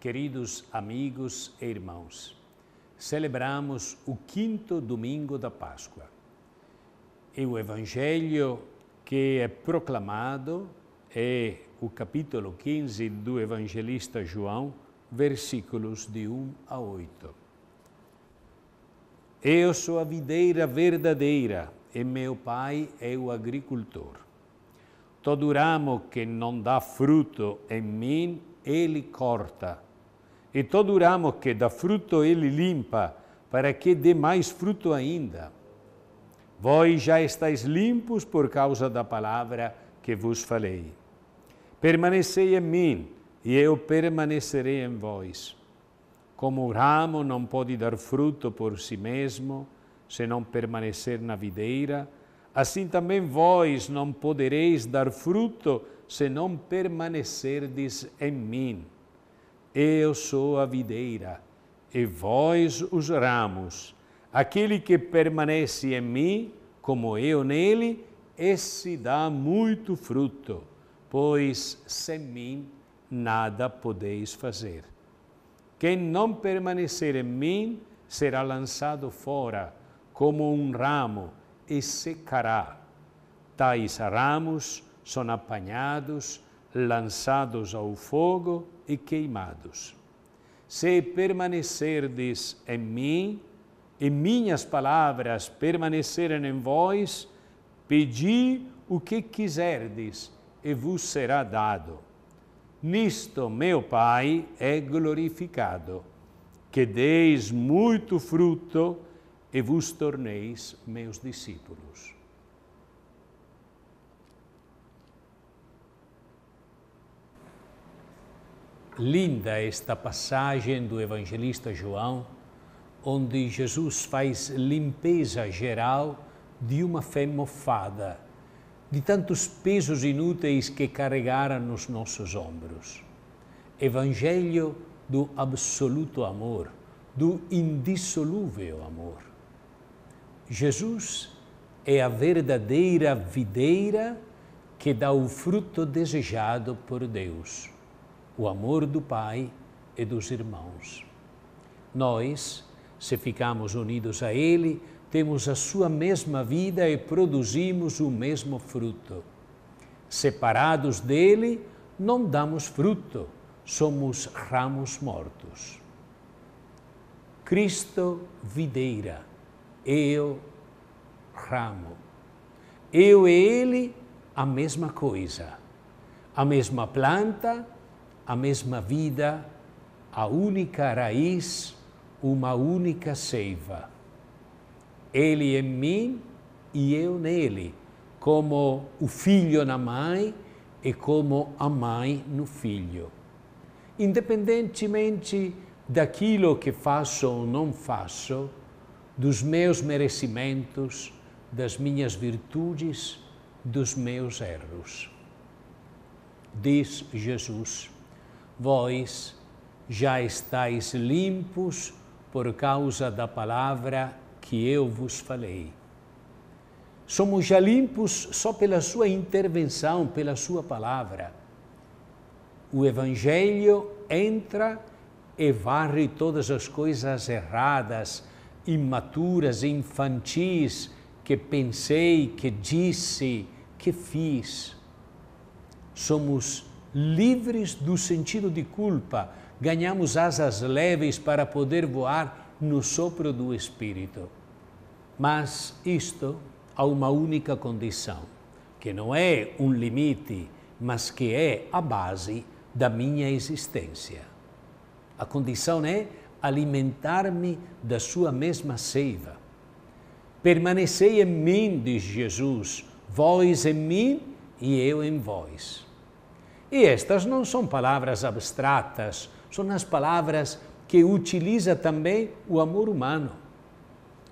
Queridos amigos e irmãos, celebramos o quinto domingo da Páscoa. E o Evangelho que é proclamado é o capítulo 15 do evangelista João, versículos de 1 a 8. Eu sou a videira verdadeira e meu pai é o agricultor. Todo ramo que não dá fruto em mim, ele corta e todo ramo que dá fruto ele limpa, para que dê mais fruto ainda. Vós já estáis limpos por causa da palavra que vos falei. Permanecei em mim, e eu permanecerei em vós. Como o ramo não pode dar fruto por si mesmo, se não permanecer na videira, assim também vós não podereis dar fruto se não permanecerdes em mim. Eu sou a videira e vós os ramos. Aquele que permanece em mim, como eu nele, esse dá muito fruto, pois sem mim nada podeis fazer. Quem não permanecer em mim será lançado fora, como um ramo, e secará. Tais ramos são apanhados, lançados ao fogo e queimados. Se permanecerdes em mim e minhas palavras permanecerem em vós, pedi o que quiserdes e vos será dado. Nisto meu Pai é glorificado, que deis muito fruto e vos torneis meus discípulos. linda esta passagem do evangelista João, onde Jesus faz limpeza geral de uma fé mofada, de tantos pesos inúteis que carregaram nos nossos ombros. Evangelho do absoluto amor, do indissolúvel amor. Jesus é a verdadeira videira que dá o fruto desejado por Deus o amor do Pai e dos irmãos. Nós, se ficamos unidos a Ele, temos a sua mesma vida e produzimos o mesmo fruto. Separados dele, não damos fruto, somos ramos mortos. Cristo, videira, eu, ramo. Eu e ele, a mesma coisa. A mesma planta, a mesma vida, a única raiz, uma única seiva. Ele em mim e eu nele, como o filho na mãe e como a mãe no filho. Independentemente daquilo que faço ou não faço, dos meus merecimentos, das minhas virtudes, dos meus erros. Diz Jesus vós já estáis limpos por causa da palavra que eu vos falei. Somos já limpos só pela sua intervenção, pela sua palavra. O Evangelho entra e varre todas as coisas erradas, imaturas, infantis que pensei, que disse, que fiz. Somos livres do sentido de culpa, ganhamos asas leves para poder voar no sopro do Espírito. Mas isto há uma única condição, que não é um limite, mas que é a base da minha existência. A condição é alimentar-me da sua mesma seiva. Permanecei em mim, diz Jesus, vós em mim e eu em vós. E estas não são palavras abstratas, são as palavras que utiliza também o amor humano,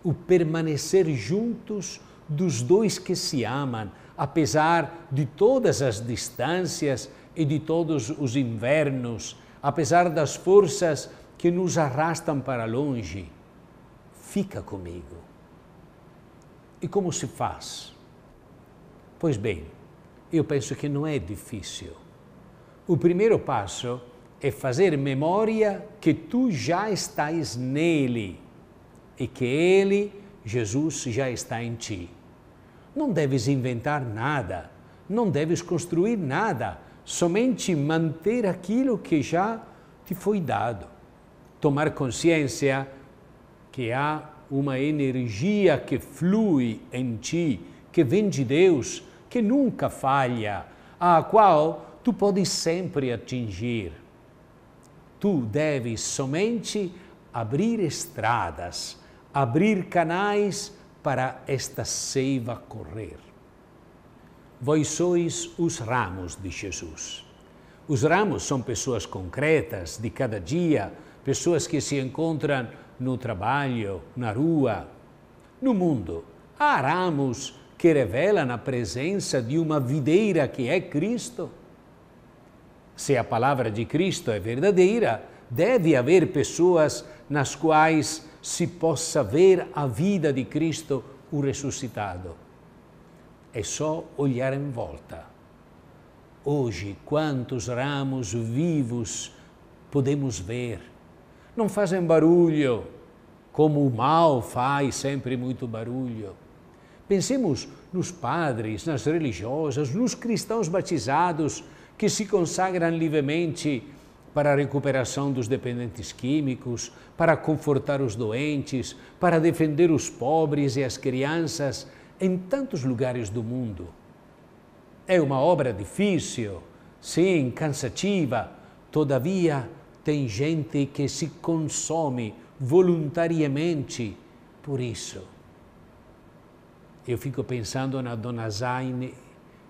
o permanecer juntos dos dois que se amam, apesar de todas as distâncias e de todos os invernos, apesar das forças que nos arrastam para longe. Fica comigo. E como se faz? Pois bem, eu penso que não é difícil o primeiro passo é fazer memória que tu já estás nele e que ele, Jesus, já está em ti. Não deves inventar nada, não deves construir nada, somente manter aquilo que já te foi dado. Tomar consciência que há uma energia que flui em ti, que vem de Deus, que nunca falha, a qual tu podes sempre atingir. Tu deves somente abrir estradas, abrir canais para esta seiva correr. Vós sois os ramos de Jesus. Os ramos são pessoas concretas de cada dia, pessoas que se encontram no trabalho, na rua, no mundo. Há ramos que revelam a presença de uma videira que é Cristo se a palavra de Cristo é verdadeira, deve haver pessoas nas quais se possa ver a vida de Cristo, o ressuscitado. É só olhar em volta. Hoje, quantos ramos vivos podemos ver? Não fazem barulho, como o mal faz sempre muito barulho. Pensemos nos padres, nas religiosas, nos cristãos batizados que se consagram livremente para a recuperação dos dependentes químicos, para confortar os doentes, para defender os pobres e as crianças em tantos lugares do mundo. É uma obra difícil, sim, cansativa, todavia tem gente que se consome voluntariamente por isso. Eu fico pensando na dona Zaine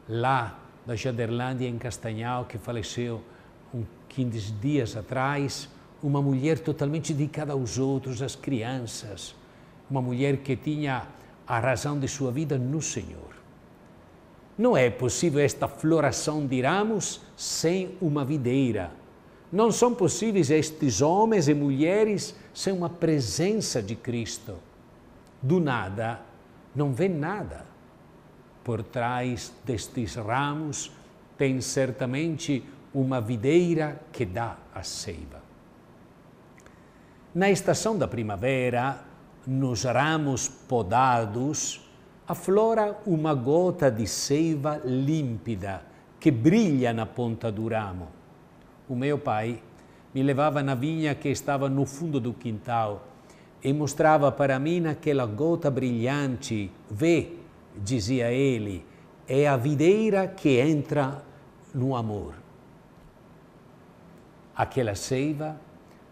lá da Jaderlândia em Castanhal, que faleceu um 15 dias atrás, uma mulher totalmente dedicada aos outros, às crianças, uma mulher que tinha a razão de sua vida no Senhor. Não é possível esta floração de ramos sem uma videira. Não são possíveis estes homens e mulheres sem uma presença de Cristo. Do nada, não vem nada. Por trás destes ramos tem certamente uma videira que dá a seiva. Na estação da primavera, nos ramos podados, aflora uma gota de seiva límpida que brilha na ponta do ramo. O meu pai me levava na vinha que estava no fundo do quintal e mostrava para mim aquela gota brilhante. Vê, dizia ele, é a videira que entra no amor. Aquela seiva,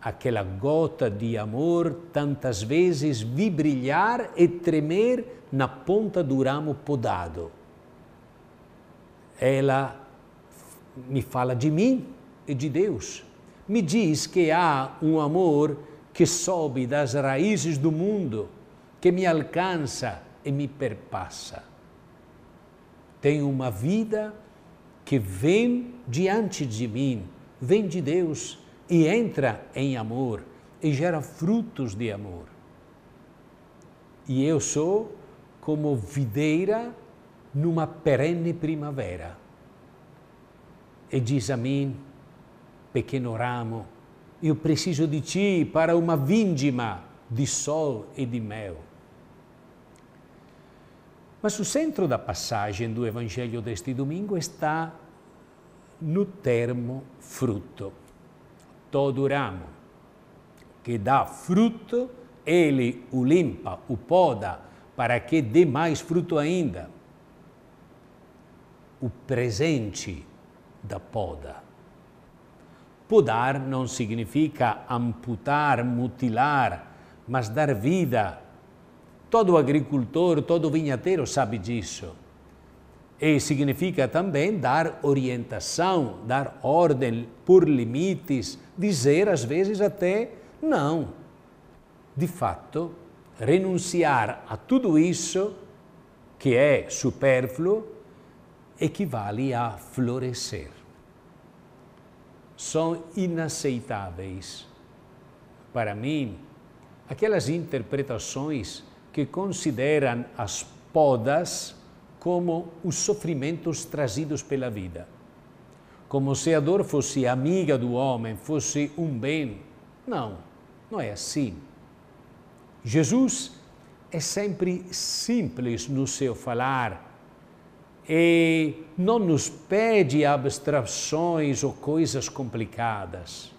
aquela gota de amor, tantas vezes vi brilhar e tremer na ponta do ramo podado. Ela me fala de mim e de Deus. Me diz que há um amor que sobe das raízes do mundo, que me alcança, e me perpassa. Tenho uma vida que vem diante de mim, vem de Deus e entra em amor e gera frutos de amor. E eu sou como videira numa perene primavera. E diz a mim, pequeno ramo, eu preciso de ti para uma vindima de sol e de mel. Mas o centro da passagem do Evangelho deste domingo está no termo fruto. Todo ramo que dá fruto, ele o limpa, o poda, para que dê mais fruto ainda. O presente da poda. Podar não significa amputar, mutilar, mas dar vida Todo agricultor, todo vinhateiro sabe disso. E significa também dar orientação, dar ordem por limites, dizer às vezes até não. De fato, renunciar a tudo isso que é supérfluo equivale a florescer. São inaceitáveis para mim aquelas interpretações que consideram as podas como os sofrimentos trazidos pela vida. Como se a dor fosse amiga do homem, fosse um bem. Não, não é assim. Jesus é sempre simples no seu falar e não nos pede abstrações ou coisas complicadas.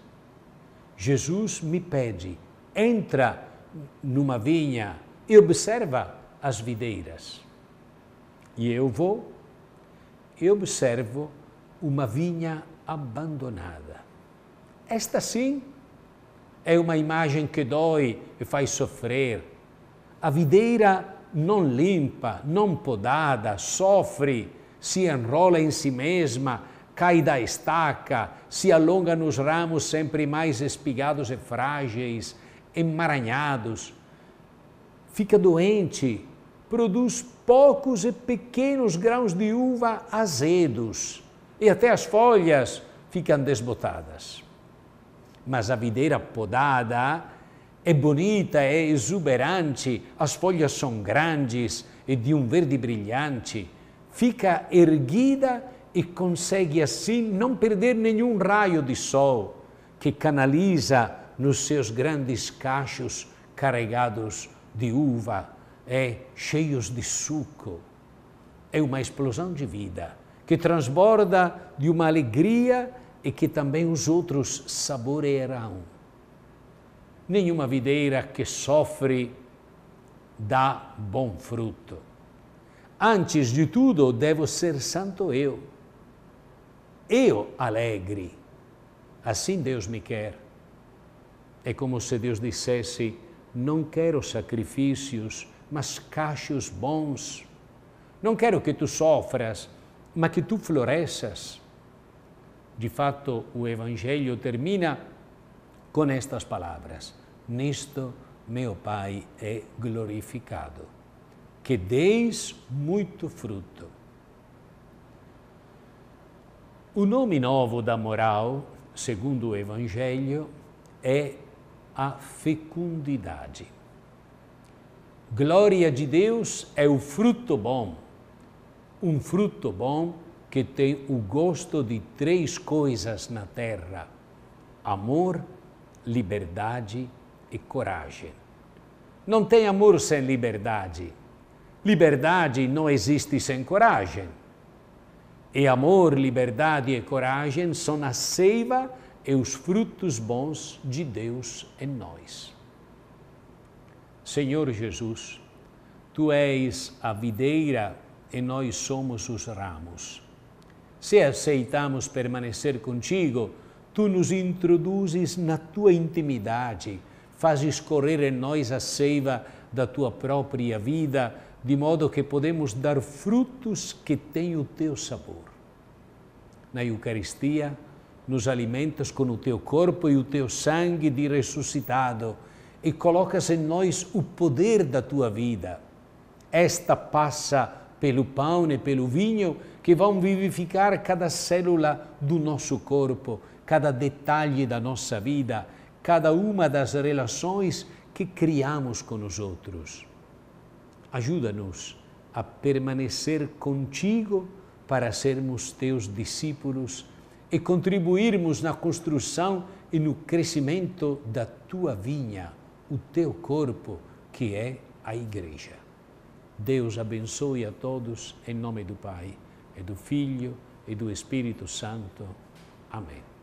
Jesus me pede, entra numa vinha, e observa as videiras. E eu vou e observo uma vinha abandonada. Esta sim é uma imagem que dói e faz sofrer. A videira não limpa, não podada, sofre, se enrola em si mesma, cai da estaca, se alonga nos ramos sempre mais espigados e frágeis, emaranhados fica doente, produz poucos e pequenos grãos de uva azedos e até as folhas ficam desbotadas. Mas a videira podada é bonita, é exuberante, as folhas são grandes e de um verde brilhante, fica erguida e consegue assim não perder nenhum raio de sol que canaliza nos seus grandes cachos carregados de uva é cheios de suco. É uma explosão de vida que transborda de uma alegria e que também os outros saborearão. Nenhuma videira que sofre dá bom fruto. Antes de tudo, devo ser santo eu. Eu alegre. Assim Deus me quer. É como se Deus dissesse: não quero sacrifícios, mas cachos bons. Não quero que tu sofras, mas que tu floresças. De fato, o Evangelho termina com estas palavras: Nisto meu Pai é glorificado, que deis muito fruto. O nome novo da moral, segundo o Evangelho, é a fecundidade. Glória de Deus é o fruto bom, um fruto bom que tem o gosto de três coisas na terra: amor, liberdade e coragem. Não tem amor sem liberdade. Liberdade não existe sem coragem. E amor, liberdade e coragem são a seiva e os frutos bons de Deus em nós. Senhor Jesus, tu és a videira e nós somos os ramos. Se aceitamos permanecer contigo, tu nos introduzes na tua intimidade, fazes correr em nós a seiva da tua própria vida, de modo que podemos dar frutos que têm o teu sabor. Na Eucaristia, nos alimentas com o teu corpo e o teu sangue de ressuscitado e colocas em nós o poder da tua vida. Esta passa pelo pão e pelo vinho que vão vivificar cada célula do nosso corpo, cada detalhe da nossa vida, cada uma das relações que criamos com os outros. Ajuda-nos a permanecer contigo para sermos teus discípulos e contribuirmos na construção e no crescimento da tua vinha, o teu corpo, que é a Igreja. Deus abençoe a todos em nome do Pai, e do Filho e do Espírito Santo. Amém.